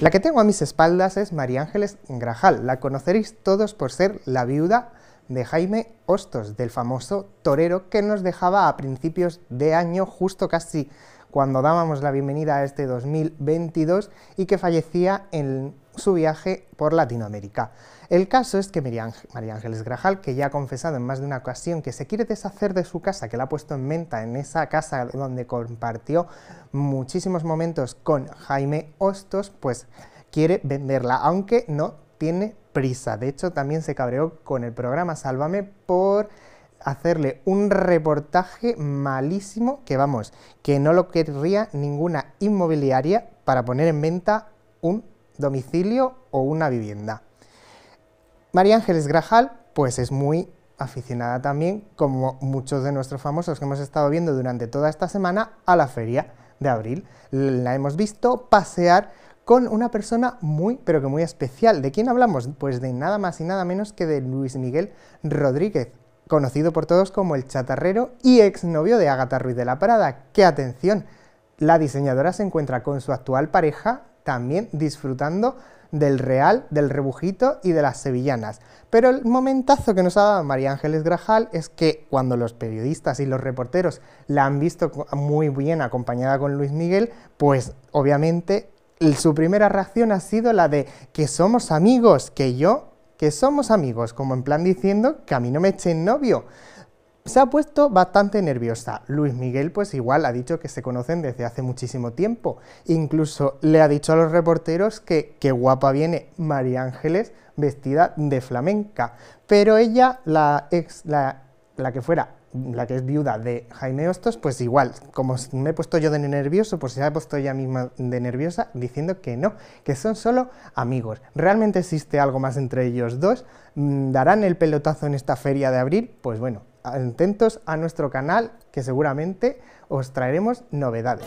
La que tengo a mis espaldas es María Ángeles Grajal, la conoceréis todos por ser la viuda de Jaime Hostos, del famoso torero que nos dejaba a principios de año, justo casi cuando dábamos la bienvenida a este 2022 y que fallecía en su viaje por Latinoamérica. El caso es que María Ángeles Grajal, que ya ha confesado en más de una ocasión que se quiere deshacer de su casa, que la ha puesto en venta en esa casa donde compartió muchísimos momentos con Jaime Hostos, pues quiere venderla, aunque no tiene prisa. De hecho, también se cabreó con el programa Sálvame por hacerle un reportaje malísimo que vamos, que no lo querría ninguna inmobiliaria para poner en venta un domicilio o una vivienda. María Ángeles Grajal, pues es muy aficionada también, como muchos de nuestros famosos que hemos estado viendo durante toda esta semana, a la feria de abril. La hemos visto pasear con una persona muy, pero que muy especial. ¿De quién hablamos? Pues de nada más y nada menos que de Luis Miguel Rodríguez, conocido por todos como el chatarrero y exnovio de Ágata Ruiz de la Parada. ¡Qué atención! La diseñadora se encuentra con su actual pareja, también disfrutando del Real, del Rebujito y de las Sevillanas. Pero el momentazo que nos ha dado María Ángeles Grajal es que cuando los periodistas y los reporteros la han visto muy bien acompañada con Luis Miguel, pues obviamente su primera reacción ha sido la de que somos amigos, que yo, que somos amigos, como en plan diciendo que a mí no me echen novio se ha puesto bastante nerviosa. Luis Miguel pues igual ha dicho que se conocen desde hace muchísimo tiempo. Incluso le ha dicho a los reporteros que qué guapa viene María Ángeles vestida de flamenca. Pero ella, la ex, la, la que fuera la que es viuda de Jaime Hostos, pues igual, como me he puesto yo de nervioso, pues se ha puesto ella misma de nerviosa diciendo que no, que son solo amigos. ¿Realmente existe algo más entre ellos dos? Mm, ¿Darán el pelotazo en esta feria de abril? Pues bueno, atentos a nuestro canal que seguramente os traeremos novedades.